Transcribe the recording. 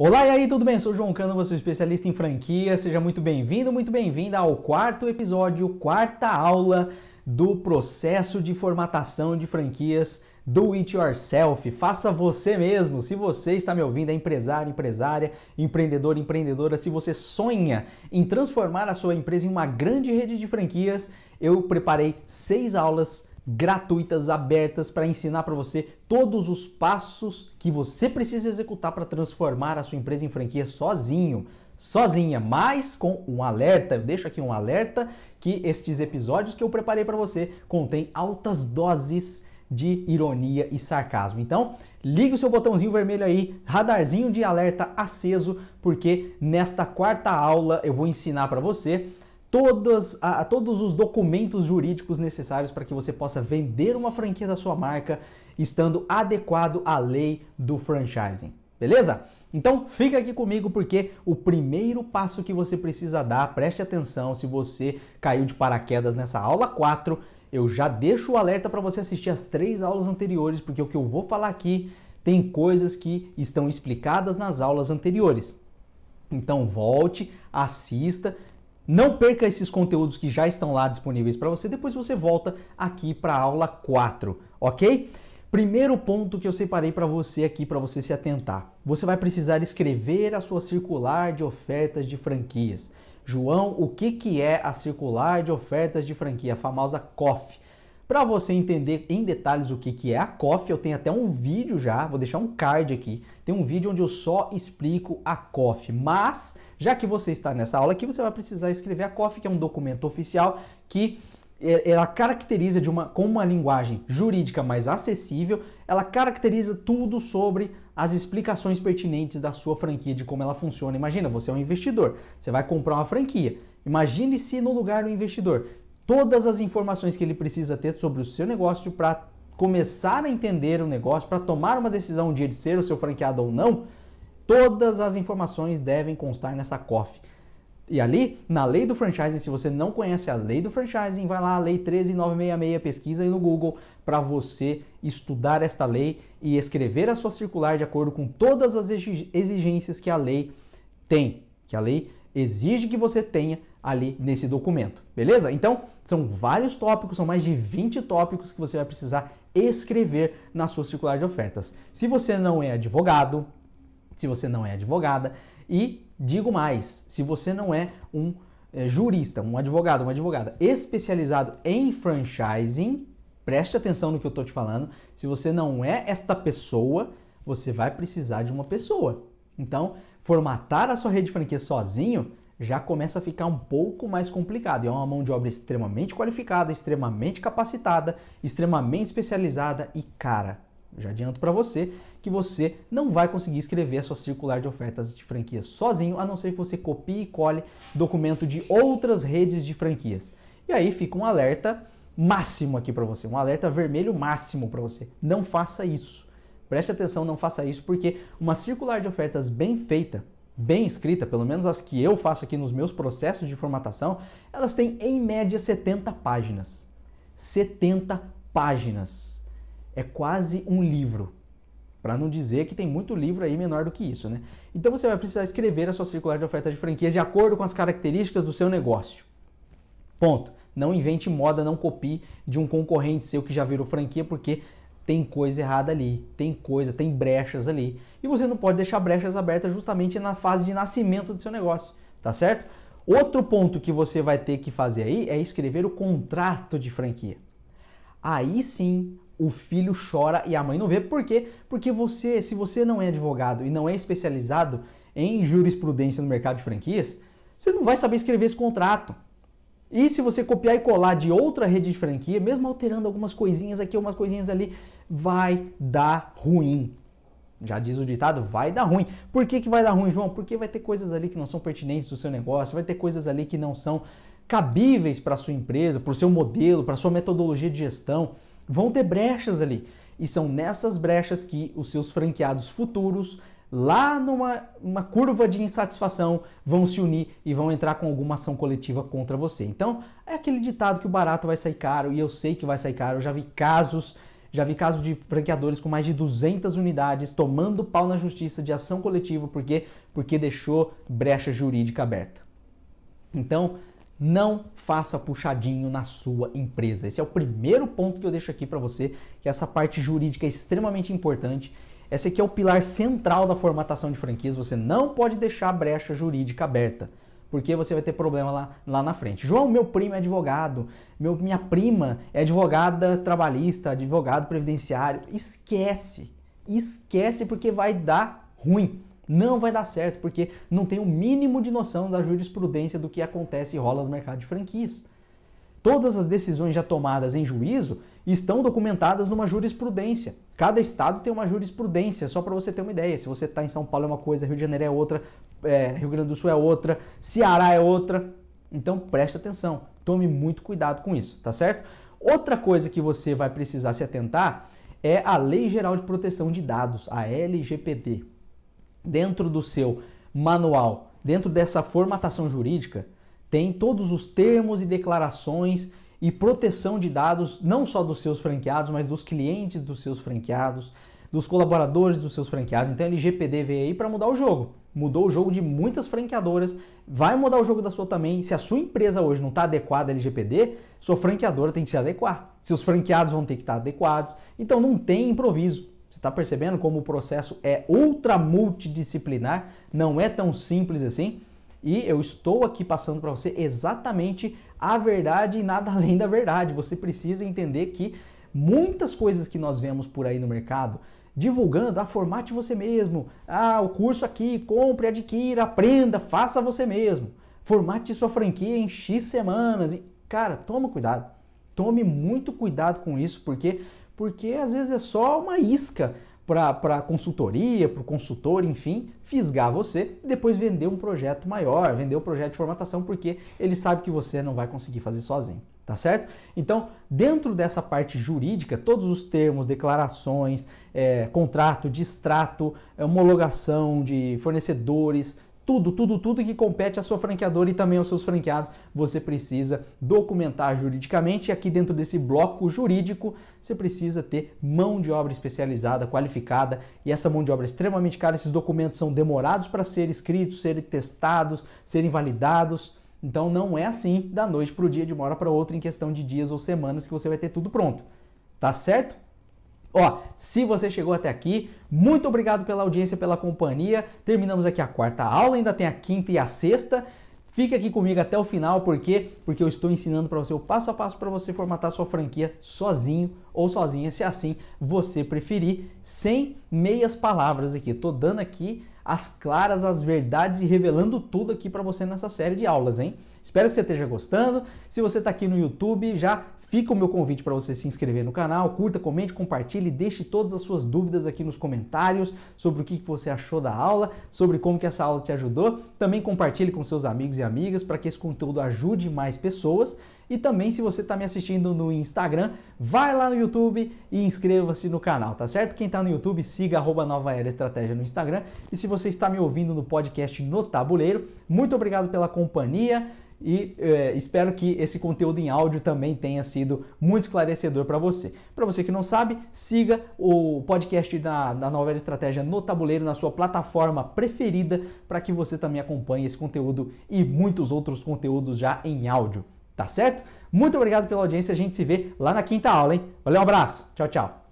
Olá e aí, tudo bem? Eu sou o João Cano, você é especialista em franquia. Seja muito bem-vindo, muito bem-vinda ao quarto episódio, quarta aula do processo de formatação de franquias do it yourself. Faça você mesmo. Se você está me ouvindo, é empresário, empresária, empreendedor, empreendedora, se você sonha em transformar a sua empresa em uma grande rede de franquias, eu preparei seis aulas gratuitas abertas para ensinar para você todos os passos que você precisa executar para transformar a sua empresa em franquia sozinho, sozinha, mas com um alerta. Eu deixo aqui um alerta que estes episódios que eu preparei para você contêm altas doses de ironia e sarcasmo. Então, ligue o seu botãozinho vermelho aí, radarzinho de alerta aceso, porque nesta quarta aula eu vou ensinar para você todas, a, todos os documentos jurídicos necessários para que você possa vender uma franquia da sua marca estando adequado à lei do franchising. Beleza? Então fica aqui comigo porque o primeiro passo que você precisa dar, preste atenção se você caiu de paraquedas nessa aula 4, eu já deixo o alerta para você assistir as três aulas anteriores, porque o que eu vou falar aqui tem coisas que estão explicadas nas aulas anteriores. Então volte, assista, não perca esses conteúdos que já estão lá disponíveis para você, depois você volta aqui para a aula 4, ok? Primeiro ponto que eu separei para você aqui, para você se atentar. Você vai precisar escrever a sua circular de ofertas de franquias. João, o que, que é a circular de ofertas de franquia, a famosa COF? Para você entender em detalhes o que, que é a COF, eu tenho até um vídeo já, vou deixar um card aqui. Tem um vídeo onde eu só explico a COF, mas já que você está nessa aula aqui, você vai precisar escrever a COF, que é um documento oficial que é, ela caracteriza de uma, com uma linguagem jurídica mais acessível, ela caracteriza tudo sobre as explicações pertinentes da sua franquia, de como ela funciona. Imagina, você é um investidor, você vai comprar uma franquia. Imagine-se no lugar do investidor. Todas as informações que ele precisa ter sobre o seu negócio para começar a entender o negócio, para tomar uma decisão um dia de ser o seu franqueado ou não, Todas as informações devem constar nessa COF. E ali, na lei do franchising, se você não conhece a lei do franchising, vai lá, lei 13966, pesquisa aí no Google para você estudar esta lei e escrever a sua circular de acordo com todas as exigências que a lei tem, que a lei exige que você tenha ali nesse documento, beleza? Então, são vários tópicos, são mais de 20 tópicos que você vai precisar escrever na sua circular de ofertas. Se você não é advogado, se você não é advogada. E digo mais, se você não é um é, jurista, um advogado, uma advogada especializado em franchising, preste atenção no que eu estou te falando. Se você não é esta pessoa, você vai precisar de uma pessoa. Então, formatar a sua rede de franquia sozinho já começa a ficar um pouco mais complicado. E é uma mão de obra extremamente qualificada, extremamente capacitada, extremamente especializada e cara já adianto para você que você não vai conseguir escrever a sua circular de ofertas de franquias sozinho, a não ser que você copie e cole documento de outras redes de franquias. E aí fica um alerta máximo aqui para você, um alerta vermelho máximo para você. Não faça isso. Preste atenção, não faça isso, porque uma circular de ofertas bem feita, bem escrita, pelo menos as que eu faço aqui nos meus processos de formatação, elas têm em média 70 páginas. 70 páginas é quase um livro. Para não dizer que tem muito livro aí menor do que isso, né? Então você vai precisar escrever a sua circular de oferta de franquia de acordo com as características do seu negócio. Ponto. Não invente moda, não copie de um concorrente seu que já virou franquia, porque tem coisa errada ali, tem coisa, tem brechas ali. E você não pode deixar brechas abertas justamente na fase de nascimento do seu negócio, tá certo? Outro ponto que você vai ter que fazer aí é escrever o contrato de franquia. Aí sim o filho chora e a mãe não vê. Por quê? Porque você, se você não é advogado e não é especializado em jurisprudência no mercado de franquias, você não vai saber escrever esse contrato. E se você copiar e colar de outra rede de franquia, mesmo alterando algumas coisinhas aqui, algumas coisinhas ali, vai dar ruim. Já diz o ditado, vai dar ruim. Por que, que vai dar ruim, João? Porque vai ter coisas ali que não são pertinentes do seu negócio, vai ter coisas ali que não são cabíveis para sua empresa, para o seu modelo, para sua metodologia de gestão vão ter brechas ali. E são nessas brechas que os seus franqueados futuros, lá numa curva de insatisfação, vão se unir e vão entrar com alguma ação coletiva contra você. Então, é aquele ditado que o barato vai sair caro, e eu sei que vai sair caro. Eu já vi casos, já vi casos de franqueadores com mais de 200 unidades tomando pau na justiça de ação coletiva porque porque deixou brecha jurídica aberta. Então, não faça puxadinho na sua empresa. Esse é o primeiro ponto que eu deixo aqui para você, que essa parte jurídica é extremamente importante. Esse aqui é o pilar central da formatação de franquias. Você não pode deixar a brecha jurídica aberta, porque você vai ter problema lá, lá na frente. João, meu primo é advogado, meu, minha prima é advogada trabalhista, advogado previdenciário. Esquece, esquece porque vai dar ruim não vai dar certo, porque não tem o um mínimo de noção da jurisprudência do que acontece e rola no mercado de franquias. Todas as decisões já tomadas em juízo estão documentadas numa jurisprudência. Cada estado tem uma jurisprudência, só para você ter uma ideia. Se você está em São Paulo é uma coisa, Rio de Janeiro é outra, é, Rio Grande do Sul é outra, Ceará é outra. Então preste atenção, tome muito cuidado com isso, tá certo? Outra coisa que você vai precisar se atentar é a Lei Geral de Proteção de Dados, a LGPD dentro do seu manual, dentro dessa formatação jurídica, tem todos os termos e declarações e proteção de dados, não só dos seus franqueados, mas dos clientes dos seus franqueados, dos colaboradores dos seus franqueados. Então a LGPD veio aí para mudar o jogo. Mudou o jogo de muitas franqueadoras, vai mudar o jogo da sua também. Se a sua empresa hoje não está adequada à LGPD, sua franqueadora tem que se adequar. Seus franqueados vão ter que estar tá adequados. Então não tem improviso. Você está percebendo como o processo é ultra multidisciplinar, não é tão simples assim? E eu estou aqui passando para você exatamente a verdade e nada além da verdade. Você precisa entender que muitas coisas que nós vemos por aí no mercado, divulgando, ah, formate você mesmo, ah, o curso aqui, compre, adquira, aprenda, faça você mesmo, formate sua franquia em X semanas. E, cara, toma cuidado. Tome muito cuidado com isso, porque porque às vezes é só uma isca para consultoria, para o consultor, enfim, fisgar você e depois vender um projeto maior, vender o um projeto de formatação, porque ele sabe que você não vai conseguir fazer sozinho, tá certo? Então, dentro dessa parte jurídica, todos os termos, declarações, é, contrato, distrato, homologação de fornecedores, tudo, tudo, tudo que compete à sua franqueadora e também aos seus franqueados, você precisa documentar juridicamente. E aqui dentro desse bloco jurídico, você precisa ter mão de obra especializada, qualificada, e essa mão de obra é extremamente cara. Esses documentos são demorados para serem escritos, serem testados, serem validados. Então não é assim da noite para o dia, de uma hora para outra, em questão de dias ou semanas que você vai ter tudo pronto. Tá certo? Ó, se você chegou até aqui, muito obrigado pela audiência, pela companhia. Terminamos aqui a quarta aula, ainda tem a quinta e a sexta. Fique aqui comigo até o final, por quê? Porque eu estou ensinando para você o passo a passo para você formatar sua franquia sozinho ou sozinha, se assim você preferir, sem meias palavras aqui. Estou dando aqui as claras, as verdades e revelando tudo aqui para você nessa série de aulas, hein? Espero que você esteja gostando. Se você está aqui no YouTube, já Fica o meu convite para você se inscrever no canal, curta, comente, compartilhe, deixe todas as suas dúvidas aqui nos comentários sobre o que você achou da aula, sobre como que essa aula te ajudou. Também compartilhe com seus amigos e amigas para que esse conteúdo ajude mais pessoas. E também, se você está me assistindo no Instagram, vai lá no YouTube e inscreva-se no canal, tá certo? Quem está no YouTube, siga arroba Nova Era Estratégia no Instagram. E se você está me ouvindo no podcast No Tabuleiro, muito obrigado pela companhia e é, espero que esse conteúdo em áudio também tenha sido muito esclarecedor para você. Para você que não sabe, siga o podcast da, da Novela Estratégia no Tabuleiro, na sua plataforma preferida, para que você também acompanhe esse conteúdo e muitos outros conteúdos já em áudio. Tá certo? Muito obrigado pela audiência. A gente se vê lá na quinta aula, hein? Valeu, um abraço. Tchau, tchau.